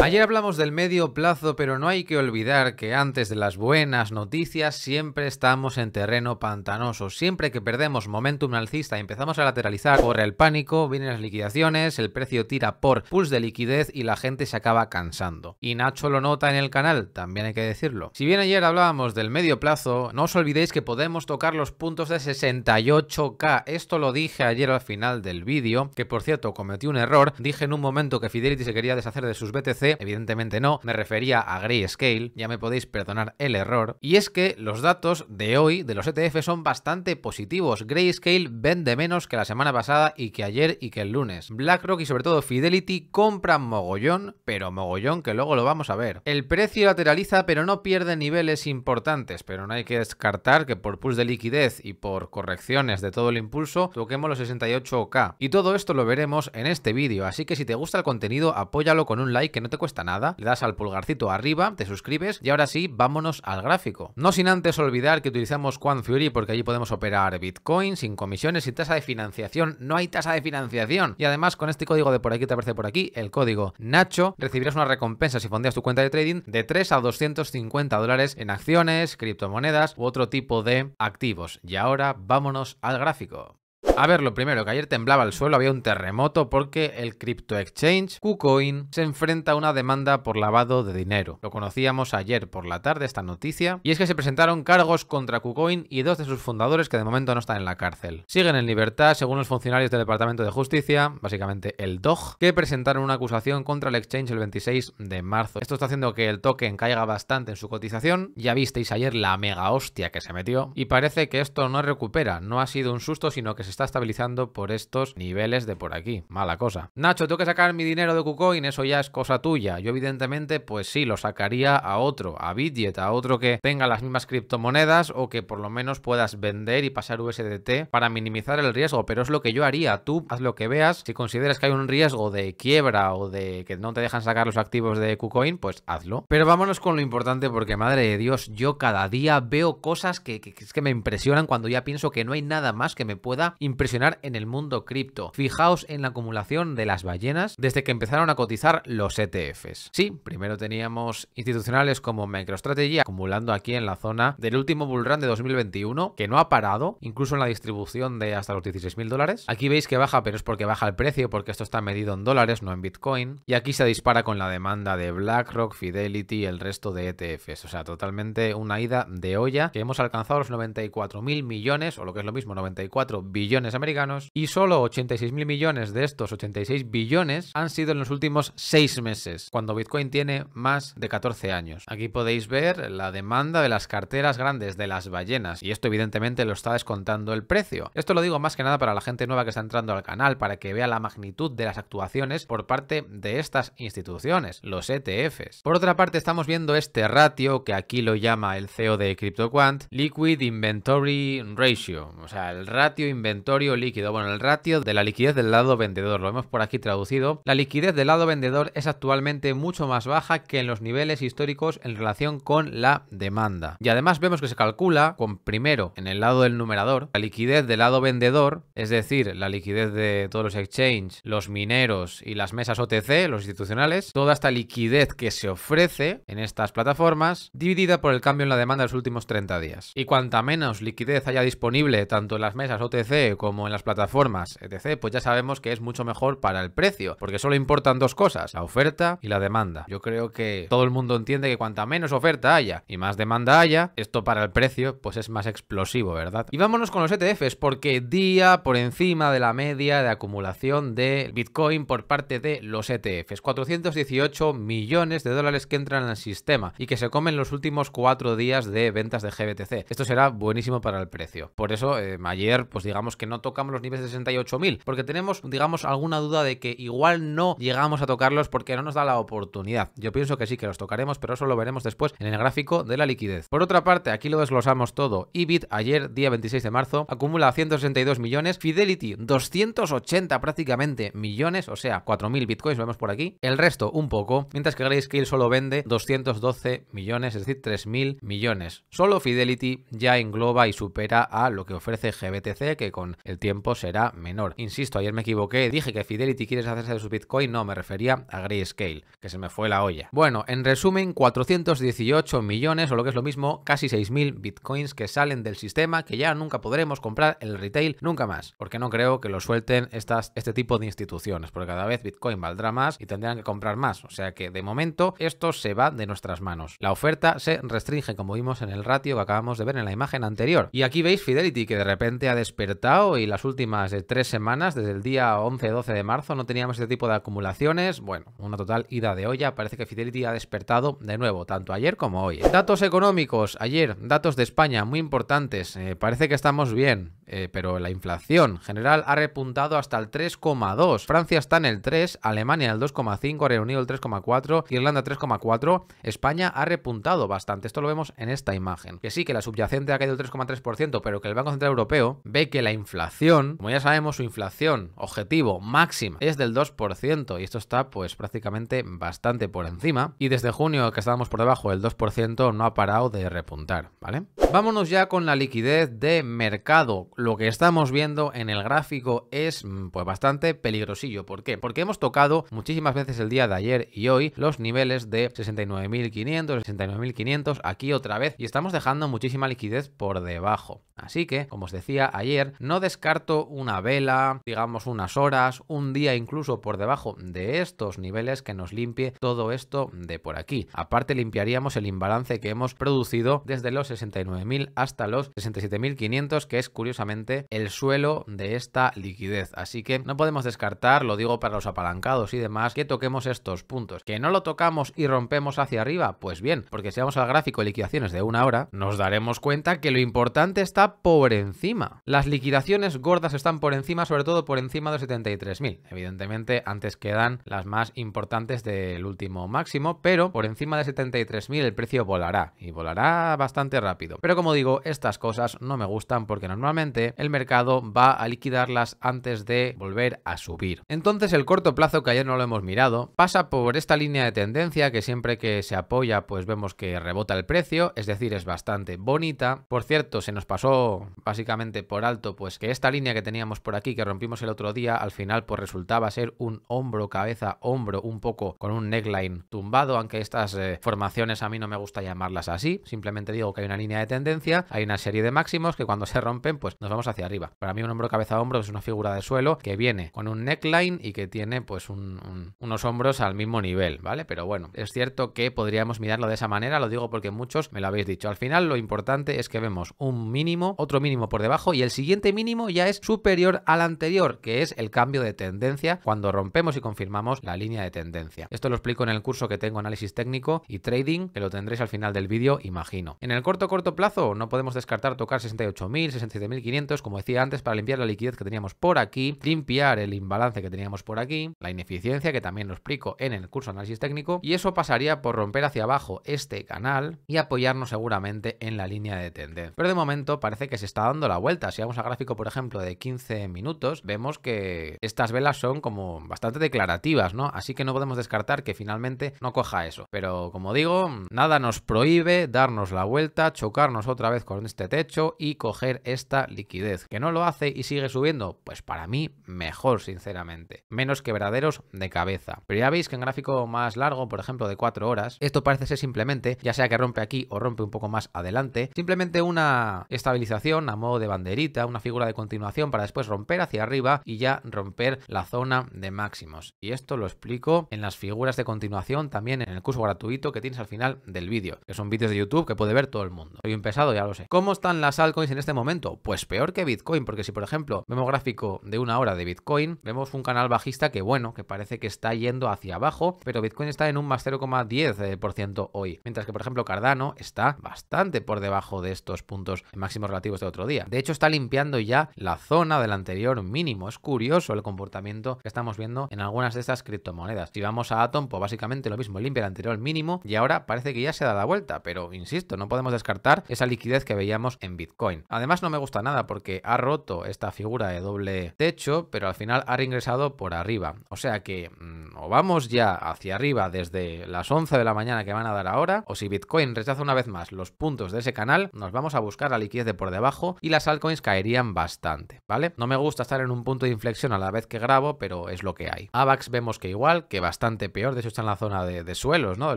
Ayer hablamos del medio plazo, pero no hay que olvidar que antes de las buenas noticias siempre estamos en terreno pantanoso. Siempre que perdemos momentum alcista y empezamos a lateralizar, corre el pánico, vienen las liquidaciones, el precio tira por pulse de liquidez y la gente se acaba cansando. Y Nacho lo nota en el canal, también hay que decirlo. Si bien ayer hablábamos del medio plazo, no os olvidéis que podemos tocar los puntos de 68K. Esto lo dije ayer al final del vídeo, que por cierto cometí un error. Dije en un momento que Fidelity se quería deshacer de sus BTC este, evidentemente no, me refería a Grayscale, ya me podéis perdonar el error, y es que los datos de hoy de los ETF son bastante positivos. Grayscale vende menos que la semana pasada y que ayer y que el lunes. BlackRock y sobre todo Fidelity compran mogollón, pero mogollón que luego lo vamos a ver. El precio lateraliza pero no pierde niveles importantes, pero no hay que descartar que por push de liquidez y por correcciones de todo el impulso toquemos los 68k. Y todo esto lo veremos en este vídeo, así que si te gusta el contenido apóyalo con un like que no te cuesta nada, le das al pulgarcito arriba, te suscribes y ahora sí, vámonos al gráfico. No sin antes olvidar que utilizamos QuantFury porque allí podemos operar Bitcoin sin comisiones, sin tasa de financiación, no hay tasa de financiación. Y además con este código de por aquí te aparece por aquí, el código Nacho, recibirás una recompensa si fondeas tu cuenta de trading de 3 a 250 dólares en acciones, criptomonedas u otro tipo de activos. Y ahora vámonos al gráfico. A ver, lo primero, que ayer temblaba el suelo, había un terremoto porque el crypto exchange KuCoin se enfrenta a una demanda por lavado de dinero. Lo conocíamos ayer por la tarde esta noticia y es que se presentaron cargos contra KuCoin y dos de sus fundadores que de momento no están en la cárcel. Siguen en libertad según los funcionarios del Departamento de Justicia, básicamente el DOG, que presentaron una acusación contra el exchange el 26 de marzo. Esto está haciendo que el token caiga bastante en su cotización. Ya visteis ayer la mega hostia que se metió y parece que esto no recupera, no ha sido un susto, sino que se se está estabilizando por estos niveles de por aquí. Mala cosa. Nacho, tengo que sacar mi dinero de KuCoin, eso ya es cosa tuya. Yo evidentemente, pues sí, lo sacaría a otro, a Bitget, a otro que tenga las mismas criptomonedas o que por lo menos puedas vender y pasar USDT para minimizar el riesgo, pero es lo que yo haría. Tú haz lo que veas. Si consideras que hay un riesgo de quiebra o de que no te dejan sacar los activos de KuCoin, pues hazlo. Pero vámonos con lo importante porque, madre de Dios, yo cada día veo cosas que, que, que me impresionan cuando ya pienso que no hay nada más que me pueda impresionar en el mundo cripto. Fijaos en la acumulación de las ballenas desde que empezaron a cotizar los ETFs. Sí, primero teníamos institucionales como MicroStrategy acumulando aquí en la zona del último bullrun de 2021, que no ha parado, incluso en la distribución de hasta los 16 mil dólares. Aquí veis que baja, pero es porque baja el precio, porque esto está medido en dólares, no en Bitcoin. Y aquí se dispara con la demanda de BlackRock, Fidelity y el resto de ETFs. O sea, totalmente una ida de olla que hemos alcanzado los 94 mil millones, o lo que es lo mismo, 94 billones americanos y solo mil millones de estos 86 billones han sido en los últimos 6 meses, cuando Bitcoin tiene más de 14 años. Aquí podéis ver la demanda de las carteras grandes de las ballenas y esto evidentemente lo está descontando el precio. Esto lo digo más que nada para la gente nueva que está entrando al canal, para que vea la magnitud de las actuaciones por parte de estas instituciones, los ETFs. Por otra parte estamos viendo este ratio que aquí lo llama el CEO de CryptoQuant, Liquid Inventory Ratio, o sea, el ratio inventario líquido. Bueno, el ratio de la liquidez del lado vendedor, lo vemos por aquí traducido. La liquidez del lado vendedor es actualmente mucho más baja que en los niveles históricos en relación con la demanda. Y además vemos que se calcula con primero en el lado del numerador la liquidez del lado vendedor, es decir, la liquidez de todos los exchanges, los mineros y las mesas OTC, los institucionales, toda esta liquidez que se ofrece en estas plataformas dividida por el cambio en la demanda de los últimos 30 días. Y cuanta menos liquidez haya disponible tanto en las mesas OTC como en las plataformas, etc., pues ya sabemos que es mucho mejor para el precio, porque solo importan dos cosas, la oferta y la demanda. Yo creo que todo el mundo entiende que cuanta menos oferta haya y más demanda haya, esto para el precio pues es más explosivo, ¿verdad? Y vámonos con los ETFs, porque día por encima de la media de acumulación de Bitcoin por parte de los ETFs, 418 millones de dólares que entran al sistema y que se comen los últimos cuatro días de ventas de GBTC. Esto será buenísimo para el precio. Por eso eh, ayer pues digamos que no tocamos los niveles de 68.000, porque tenemos, digamos, alguna duda de que igual no llegamos a tocarlos porque no nos da la oportunidad. Yo pienso que sí que los tocaremos, pero eso lo veremos después en el gráfico de la liquidez. Por otra parte, aquí lo desglosamos todo. EBIT ayer, día 26 de marzo, acumula 162 millones, Fidelity 280 prácticamente millones, o sea, 4.000 bitcoins, lo vemos por aquí, el resto un poco, mientras que Grayscale solo vende 212 millones, es decir, 3.000 millones. Solo Fidelity ya engloba y supera a lo que ofrece GBTC, que con el tiempo será menor. Insisto, ayer me equivoqué, dije que Fidelity quiere hacerse de su Bitcoin, no, me refería a Grayscale, que se me fue la olla. Bueno, en resumen, 418 millones o lo que es lo mismo, casi 6.000 Bitcoins que salen del sistema que ya nunca podremos comprar en el retail, nunca más, porque no creo que lo suelten estas, este tipo de instituciones, porque cada vez Bitcoin valdrá más y tendrán que comprar más, o sea que de momento esto se va de nuestras manos. La oferta se restringe como vimos en el ratio que acabamos de ver en la imagen anterior. Y aquí veis Fidelity que de repente ha despertado y las últimas eh, tres semanas, desde el día 11-12 de marzo, no teníamos este tipo de acumulaciones. Bueno, una total ida de olla. Parece que Fidelity ha despertado de nuevo, tanto ayer como hoy. Datos económicos. Ayer, datos de España muy importantes. Eh, parece que estamos bien, eh, pero la inflación general ha repuntado hasta el 3,2. Francia está en el 3, Alemania el 2,5, Reino Unido el 3,4, Irlanda 3,4. España ha repuntado bastante. Esto lo vemos en esta imagen. Que sí, que la subyacente ha caído el 3,3%, pero que el Banco Central Europeo ve que la inflación. Como ya sabemos, su inflación objetivo máxima es del 2% y esto está pues prácticamente bastante por encima. Y desde junio que estábamos por debajo del 2% no ha parado de repuntar, ¿vale? Vámonos ya con la liquidez de mercado. Lo que estamos viendo en el gráfico es mm, pues bastante peligrosillo. ¿Por qué? Porque hemos tocado muchísimas veces el día de ayer y hoy los niveles de 69.500, 69.500 aquí otra vez y estamos dejando muchísima liquidez por debajo. Así que, como os decía ayer, no descarto una vela, digamos unas horas, un día incluso por debajo de estos niveles que nos limpie todo esto de por aquí. Aparte limpiaríamos el imbalance que hemos producido desde los 69.000 hasta los 67.500 que es curiosamente el suelo de esta liquidez. Así que no podemos descartar, lo digo para los apalancados y demás, que toquemos estos puntos. Que no lo tocamos y rompemos hacia arriba, pues bien, porque si vamos al gráfico de liquidaciones de una hora, nos daremos cuenta que lo importante está por encima. Las liquidaciones gordas están por encima, sobre todo por encima de 73.000. Evidentemente, antes quedan las más importantes del último máximo, pero por encima de 73.000 el precio volará y volará bastante rápido. Pero como digo, estas cosas no me gustan porque normalmente el mercado va a liquidarlas antes de volver a subir. Entonces, el corto plazo que ayer no lo hemos mirado pasa por esta línea de tendencia que siempre que se apoya, pues vemos que rebota el precio, es decir, es bastante bonita. Por cierto, se nos pasó básicamente por alto, pues pues que esta línea que teníamos por aquí, que rompimos el otro día, al final pues resultaba ser un hombro, cabeza, hombro, un poco con un neckline tumbado, aunque estas eh, formaciones a mí no me gusta llamarlas así, simplemente digo que hay una línea de tendencia, hay una serie de máximos que cuando se rompen pues nos vamos hacia arriba. Para mí un hombro, cabeza, hombro es una figura de suelo que viene con un neckline y que tiene pues unos hombros al mismo nivel, ¿vale? Pero bueno, es cierto que podríamos mirarlo de esa manera, lo digo porque muchos me lo habéis dicho. Al final lo importante es que vemos un mínimo, otro mínimo por debajo y el siguiente mínimo mínimo ya es superior al anterior, que es el cambio de tendencia cuando rompemos y confirmamos la línea de tendencia. Esto lo explico en el curso que tengo análisis técnico y trading, que lo tendréis al final del vídeo, imagino. En el corto corto plazo no podemos descartar tocar 68.000, 67.500, como decía antes, para limpiar la liquidez que teníamos por aquí, limpiar el imbalance que teníamos por aquí, la ineficiencia que también lo explico en el curso análisis técnico, y eso pasaría por romper hacia abajo este canal y apoyarnos seguramente en la línea de tendencia. Pero de momento parece que se está dando la vuelta. Si vamos a gráficos por ejemplo, de 15 minutos, vemos que estas velas son como bastante declarativas, ¿no? Así que no podemos descartar que finalmente no coja eso. Pero como digo, nada nos prohíbe darnos la vuelta, chocarnos otra vez con este techo y coger esta liquidez. ¿Que no lo hace y sigue subiendo? Pues para mí mejor, sinceramente. Menos quebraderos de cabeza. Pero ya veis que en gráfico más largo, por ejemplo, de 4 horas, esto parece ser simplemente, ya sea que rompe aquí o rompe un poco más adelante, simplemente una estabilización a modo de banderita, una figura de continuación para después romper hacia arriba y ya romper la zona de máximos. Y esto lo explico en las figuras de continuación también en el curso gratuito que tienes al final del vídeo, que son vídeos de YouTube que puede ver todo el mundo. Soy un pesado, ya lo sé. ¿Cómo están las altcoins en este momento? Pues peor que Bitcoin, porque si por ejemplo vemos gráfico de una hora de Bitcoin, vemos un canal bajista que bueno, que parece que está yendo hacia abajo, pero Bitcoin está en un más 0,10% eh, hoy, mientras que por ejemplo Cardano está bastante por debajo de estos puntos máximos relativos de otro día. De hecho está limpiando ya la zona del anterior mínimo. Es curioso el comportamiento que estamos viendo en algunas de estas criptomonedas. Si vamos a Atom, pues básicamente lo mismo, limpia el anterior mínimo y ahora parece que ya se da la vuelta, pero insisto, no podemos descartar esa liquidez que veíamos en Bitcoin. Además no me gusta nada porque ha roto esta figura de doble techo, pero al final ha reingresado por arriba. O sea que mm, o vamos ya hacia arriba desde las 11 de la mañana que van a dar ahora, o si Bitcoin rechaza una vez más los puntos de ese canal, nos vamos a buscar la liquidez de por debajo y las altcoins caerían bastante, ¿vale? No me gusta estar en un punto de inflexión a la vez que grabo, pero es lo que hay. Avax vemos que igual, que bastante peor, de hecho está en la zona de, de suelos, ¿no? De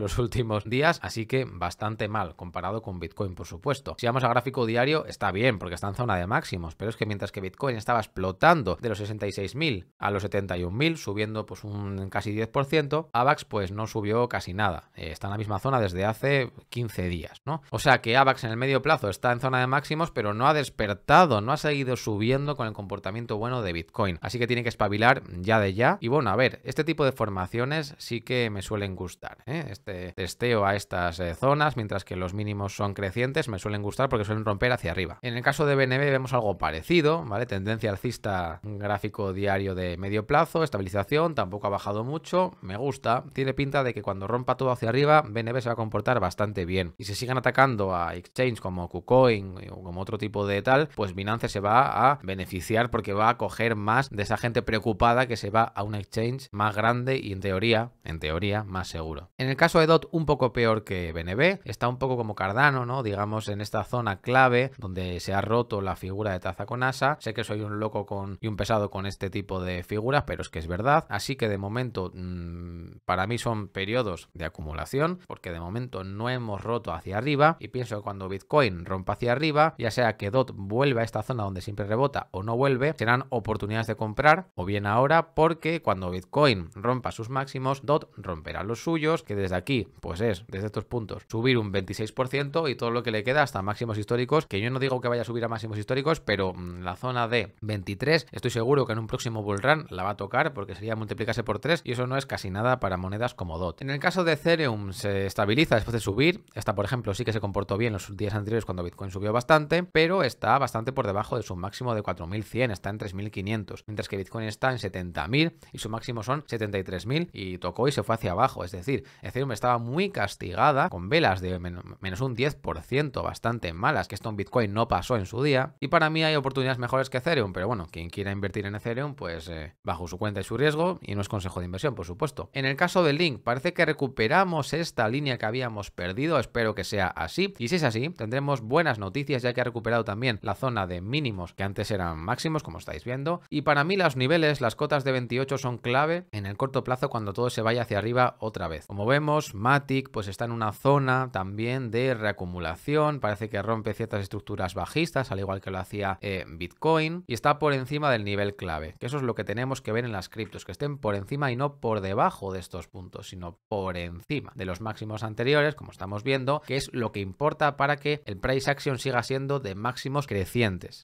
los últimos días, así que bastante mal comparado con Bitcoin, por supuesto. Si vamos a gráfico diario, está bien, porque está en zona de máximos, pero es que mientras que Bitcoin estaba explotando de los 66.000 a los 71.000, subiendo pues un casi 10%, AVAX pues no subió casi nada. Eh, está en la misma zona desde hace 15 días, ¿no? O sea que AVAX en el medio plazo está en zona de máximos, pero no ha despertado, no ha seguido subiendo con el comportamiento bueno de Bitcoin. Así que tiene que espabilar ya de ya. Y bueno, a ver, este tipo de formaciones sí que me suelen gustar. ¿eh? Este testeo a estas eh, zonas, mientras que los mínimos son crecientes, me suelen gustar porque suelen romper hacia arriba. En el caso de BNB vemos algo parecido, ¿vale? Tendencia alcista, gráfico diario de medio plazo, estabilización, tampoco ha bajado mucho, me gusta. Tiene pinta de que cuando rompa todo hacia arriba, BNB se va a comportar bastante bien. Y si siguen atacando a exchange como KuCoin o como otro tipo de tal, pues Binance se va a beneficiar porque va a coger más de esa gente preocupada que se va a un exchange más grande y en teoría, en teoría, más seguro. En el caso de DOT, un poco peor que BNB, está un poco como Cardano, ¿no? Digamos, en esta zona clave donde se ha roto la figura de taza con asa. Sé que soy un loco con, y un pesado con este tipo de figuras, pero es que es verdad. Así que de momento, mm, para mí son periodos de acumulación, porque de momento no hemos roto hacia arriba. Y pienso que cuando Bitcoin rompa hacia arriba, ya sea que DOT vuelva a esta zona donde siempre rebota o no vuelve, serán oportunidades de comprar, o bien ahora, porque cuando Bitcoin rompa sus máximos, DOT romperá los suyos, que desde aquí, pues es, desde estos puntos, subir un 26% y todo lo que le queda hasta máximos históricos, que yo no digo que vaya a subir a máximos históricos, pero mm, la zona de 23, estoy seguro que en un próximo bull run la va a tocar, porque sería multiplicarse por 3 y eso no es casi nada para monedas como DOT. En el caso de Ethereum, se estabiliza después de subir, esta por ejemplo sí que se comportó bien los días anteriores cuando Bitcoin subió bastante, pero está bastante por debajo de su un máximo de 4.100, está en 3.500, mientras que Bitcoin está en 70.000 y su máximo son 73.000 y tocó y se fue hacia abajo. Es decir, Ethereum estaba muy castigada con velas de menos un 10%, bastante malas, que esto en Bitcoin no pasó en su día. Y para mí hay oportunidades mejores que Ethereum, pero bueno, quien quiera invertir en Ethereum, pues eh, bajo su cuenta y su riesgo y no es consejo de inversión, por supuesto. En el caso del Link, parece que recuperamos esta línea que habíamos perdido, espero que sea así. Y si es así, tendremos buenas noticias ya que ha recuperado también la zona de mínimo que antes eran máximos, como estáis viendo. Y para mí los niveles, las cotas de 28 son clave en el corto plazo cuando todo se vaya hacia arriba otra vez. Como vemos, Matic pues está en una zona también de reacumulación, parece que rompe ciertas estructuras bajistas, al igual que lo hacía eh, Bitcoin, y está por encima del nivel clave, que eso es lo que tenemos que ver en las criptos, que estén por encima y no por debajo de estos puntos, sino por encima de los máximos anteriores, como estamos viendo, que es lo que importa para que el price action siga siendo de máximos crecientes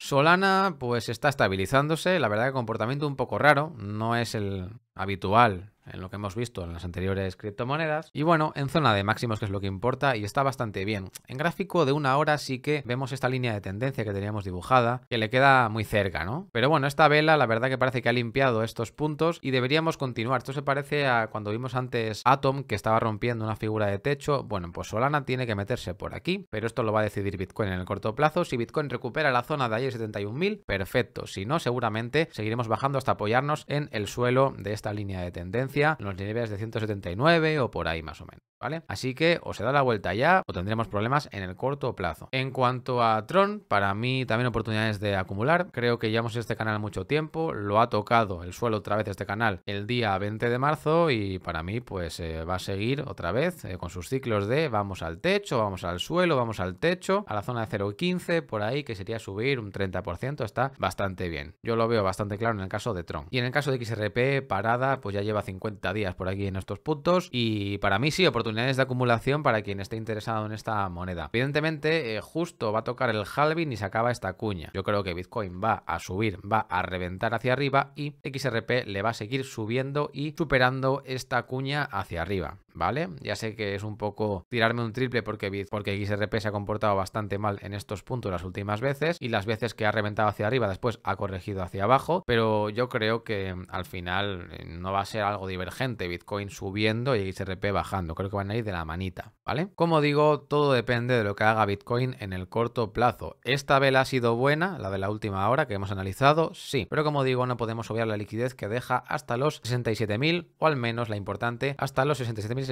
pues está estabilizándose, la verdad que comportamiento un poco raro, no es el habitual en lo que hemos visto en las anteriores criptomonedas. Y bueno, en zona de máximos, que es lo que importa, y está bastante bien. En gráfico de una hora sí que vemos esta línea de tendencia que teníamos dibujada, que le queda muy cerca, ¿no? Pero bueno, esta vela la verdad que parece que ha limpiado estos puntos y deberíamos continuar. Esto se parece a cuando vimos antes Atom, que estaba rompiendo una figura de techo. Bueno, pues Solana tiene que meterse por aquí, pero esto lo va a decidir Bitcoin en el corto plazo. Si Bitcoin recupera la zona de ayer 71.000, perfecto. Si no, seguramente seguiremos bajando hasta apoyarnos en el suelo de esta línea de tendencia en los niveles de 179 o por ahí más o menos. ¿Vale? Así que o se da la vuelta ya o tendremos problemas en el corto plazo. En cuanto a Tron, para mí también oportunidades de acumular. Creo que llevamos este canal mucho tiempo, lo ha tocado el suelo otra vez este canal el día 20 de marzo y para mí pues eh, va a seguir otra vez eh, con sus ciclos de vamos al techo, vamos al suelo, vamos al techo, a la zona de 0,15 por ahí que sería subir un 30%, está bastante bien. Yo lo veo bastante claro en el caso de Tron. Y en el caso de XRP, parada, pues ya lleva 50 días por aquí en estos puntos. Y para mí sí, oportunidades de acumulación para quien esté interesado en esta moneda. Evidentemente, eh, justo va a tocar el halving y se acaba esta cuña. Yo creo que Bitcoin va a subir, va a reventar hacia arriba y XRP le va a seguir subiendo y superando esta cuña hacia arriba. ¿vale? Ya sé que es un poco tirarme un triple porque, porque XRP se ha comportado bastante mal en estos puntos las últimas veces y las veces que ha reventado hacia arriba después ha corregido hacia abajo, pero yo creo que al final eh, no va a ser algo divergente, Bitcoin subiendo y XRP bajando, creo que van a ir de la manita, ¿vale? Como digo, todo depende de lo que haga Bitcoin en el corto plazo. Esta vela ha sido buena, la de la última hora que hemos analizado, sí, pero como digo, no podemos obviar la liquidez que deja hasta los 67.000 o al menos la importante, hasta los 67.000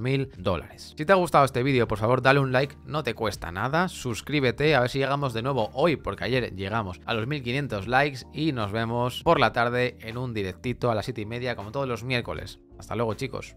mil dólares. Si te ha gustado este vídeo, por favor dale un like, no te cuesta nada, suscríbete, a ver si llegamos de nuevo hoy, porque ayer llegamos a los 1500 likes y nos vemos por la tarde en un directito a las 7 y media, como todos los miércoles. Hasta luego chicos.